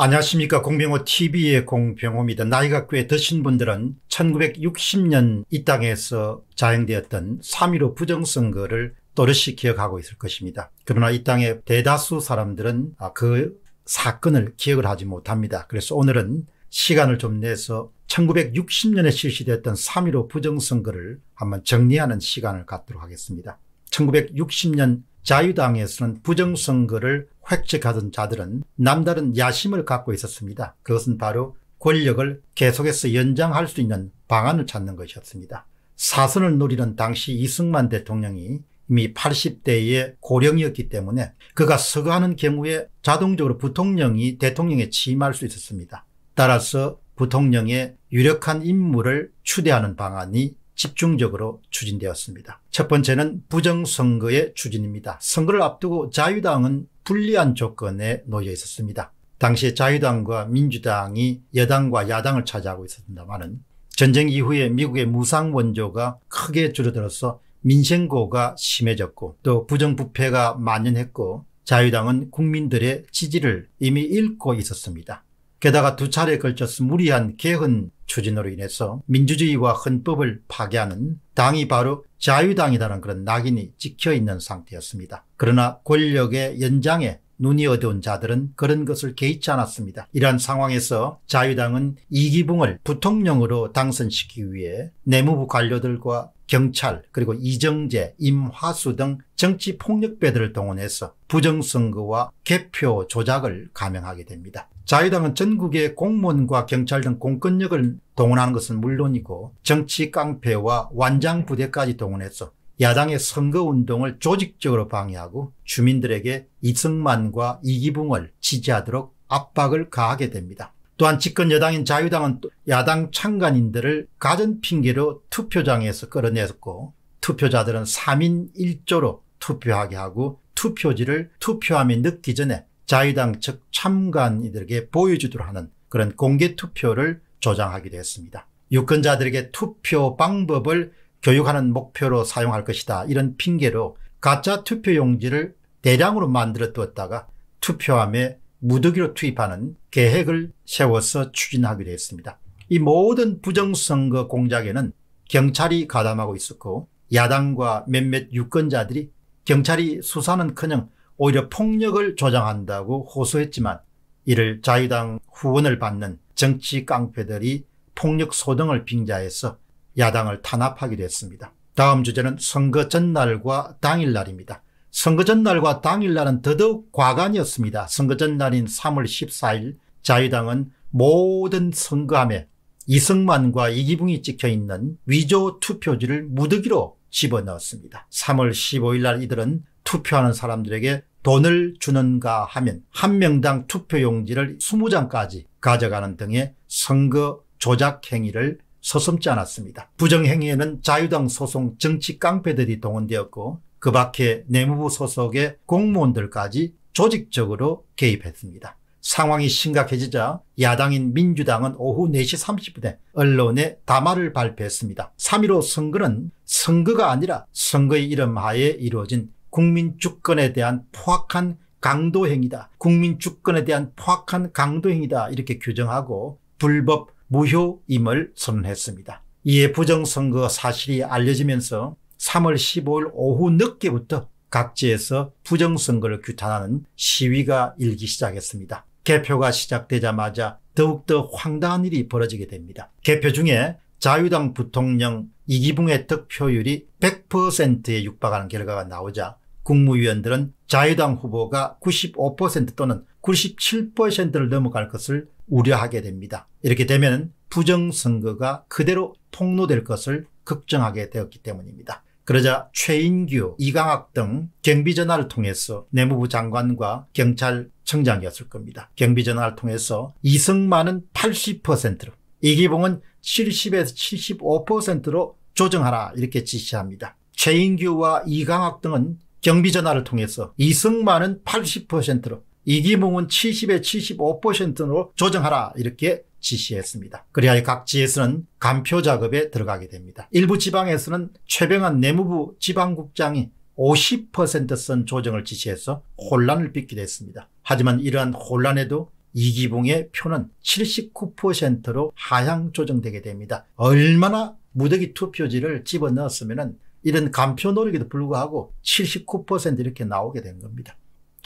안녕하십니까 공병호 tv의 공병호입니다. 나이가 꽤 드신 분들은 1960년 이 땅에서 자행되었던 3.15 부정선거를 또렷이 기억하고 있을 것입니다. 그러나 이 땅의 대다수 사람들은 아, 그 사건을 기억을 하지 못합니다. 그래서 오늘은 시간을 좀 내서 1960년에 실시됐던 3.15 부정선거를 한번 정리하는 시간을 갖도록 하겠습니다. 1960년 자유당에서는 부정선거를 획책하던 자들은 남다른 야심을 갖고 있었습니다. 그것은 바로 권력을 계속해서 연장할 수 있는 방안을 찾는 것이었습니다. 사선을 노리는 당시 이승만 대통령이 이미 80대의 고령이었기 때문에 그가 서거하는 경우에 자동적으로 부통령이 대통령에 취임할 수 있었습니다. 따라서 부통령의 유력한 임무를 추대하는 방안이 집중적으로 추진되었습니다. 첫 번째는 부정선거의 추진입니다. 선거를 앞두고 자유당은 불리한 조건에 놓여 있었습니다. 당시에 자유당과 민주당이 여당과 야당을 차지하고 있었습니다만은 전쟁 이후에 미국의 무상 원조가 크게 줄어들어서 민생고가 심해졌고 또 부정부패가 만연했고 자유당은 국민들의 지지를 이미 잃고 있었습니다. 게다가 두차례 걸쳐서 무리한 개헌 추진으로 인해서 민주주의와 헌법을 파괴하는 당이 바로 자유당이라는 그런 낙인이 찍혀 있는 상태였습니다. 그러나 권력의 연장에 눈이 어두운 자들은 그런 것을 개의치 않았습니다. 이러한 상황에서 자유당은 이기붕을 부통령으로 당선시키기 위해 내무부 관료들과 경찰 그리고 이정재, 임화수 등 정치 폭력배들을 동원해서 부정선거와 개표 조작을 감행하게 됩니다. 자유당은 전국의 공무원과 경찰 등 공권력을 동원하는 것은 물론이고 정치 깡패와 완장부대까지 동원해서 야당의 선거운동을 조직적으로 방해하고 주민들에게 이승만과 이기붕을 지지하도록 압박을 가하게 됩니다. 또한 집권 여당인 자유당은 야당 창간인들을 가전 핑계로 투표장에서 끌어냈고 투표자들은 3인 1조로 투표하게 하고 투표지를 투표함이 늦기 전에 자유당 측참관이들에게 보여주도록 하는 그런 공개 투표를 조장하기도 했습니다. 유권자들에게 투표 방법을 교육하는 목표로 사용할 것이다 이런 핑계로 가짜 투표용지를 대량으로 만들어 두었다가 투표함에 무더기로 투입하는 계획을 세워서 추진하기도 했습니다. 이 모든 부정선거 공작에는 경찰이 가담하고 있었고 야당과 몇몇 유권자들이 경찰이 수사는커녕 오히려 폭력을 조장한다고 호소했지만 이를 자유당 후원을 받는 정치 깡패들이 폭력 소동을 빙자해서 야당을 탄압하기도 했습니다. 다음 주제는 선거 전날과 당일날입니다. 선거 전날과 당일날은 더더욱 과간이었습니다. 선거 전날인 3월 14일 자유당은 모든 선거함에 이승만과 이기붕이 찍혀있는 위조 투표지를 무더기로 집어넣었습니다. 3월 15일 날 이들은 투표하는 사람들에게 돈을 주는가 하면 한 명당 투표 용지를 20장까지 가져가는 등의 선거 조작 행위를 서슴지 않았습니다. 부정행위에는 자유당 소송 정치 깡패들이 동원되었고 그 밖에 내무부 소속의 공무원들까지 조직적으로 개입했습니다. 상황이 심각해지자 야당인 민주당은 오후 4시 30분에 언론에 담화를 발표했습니다. 3.15 선거는 선거가 아니라 선거의 이름 하에 이루어진 국민 주권에 대한 포악한 강도행위다. 국민 주권에 대한 포악한 강도행위다. 이렇게 규정하고 불법 무효임을 선언했습니다. 이에 부정선거 사실이 알려지면서 3월 15일 오후 늦게부터 각지에서 부정선거를 규탄하는 시위가 일기 시작했습니다. 개표가 시작되자마자 더욱더 황당한 일이 벌어지게 됩니다. 개표 중에 자유당 부통령 이기붕의 득표율이 100%에 육박하는 결과가 나오자 국무위원들은 자유당 후보가 95% 또는 97%를 넘어갈 것을 우려하게 됩니다. 이렇게 되면 부정선거가 그대로 폭로될 것을 걱정하게 되었기 때문입니다. 그러자 최인규, 이강학 등 경비전화를 통해서 내무부 장관과 경찰청장이었을 겁니다. 경비전화를 통해서 이승만은 80%로 이기봉은 70에서 75%로 조정하라 이렇게 지시합니다. 최인규와 이강학 등은 경비전화를 통해서 이승만은 80%로 이기봉은 70에 75%로 조정하라 이렇게 지시했습니다. 그래야 각 지에서는 간표 작업에 들어가게 됩니다. 일부 지방에서는 최병한 내무부 지방국장이 50%선 조정을 지시해서 혼란을 빚기도 했습니다. 하지만 이러한 혼란에도 이기봉의 표는 79%로 하향 조정되게 됩니다. 얼마나 무더기 투표지를 집어넣었으면 이런 간표 노력에도 불구하고 79% 이렇게 나오게 된 겁니다.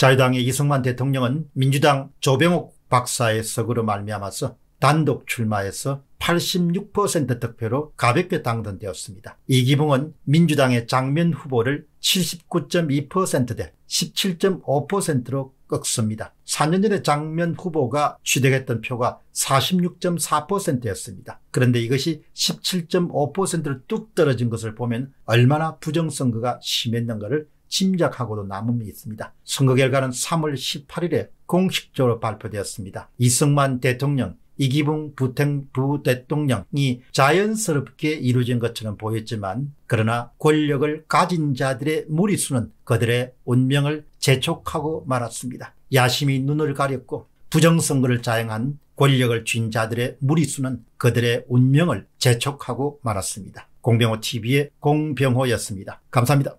자유당의 이승만 대통령은 민주당 조병옥 박사의 석으로 말미암아서 단독 출마해서 86% 득표로 가볍게 당선되었습니다. 이기봉은 민주당의 장면 후보를 79.2%대 17.5%로 꺾습니다. 4년 전에 장면 후보가 취득했던 표가 46.4%였습니다. 그런데 이것이 17.5%로 뚝 떨어진 것을 보면 얼마나 부정선거가 심했는가를 짐작하고도 남음이 있습니다. 선거 결과는 3월 18일에 공식적으로 발표되었습니다. 이승만 대통령, 이기붕 부탱 부대통령이 자연스럽게 이루어진 것처럼 보였지만 그러나 권력을 가진 자들의 무리수는 그들의 운명을 재촉하고 말았습니다. 야심이 눈을 가렸고 부정선거를 자행한 권력을 쥔 자들의 무리수는 그들의 운명을 재촉하고 말았습니다. 공병호TV의 공병호였습니다. 감사합니다.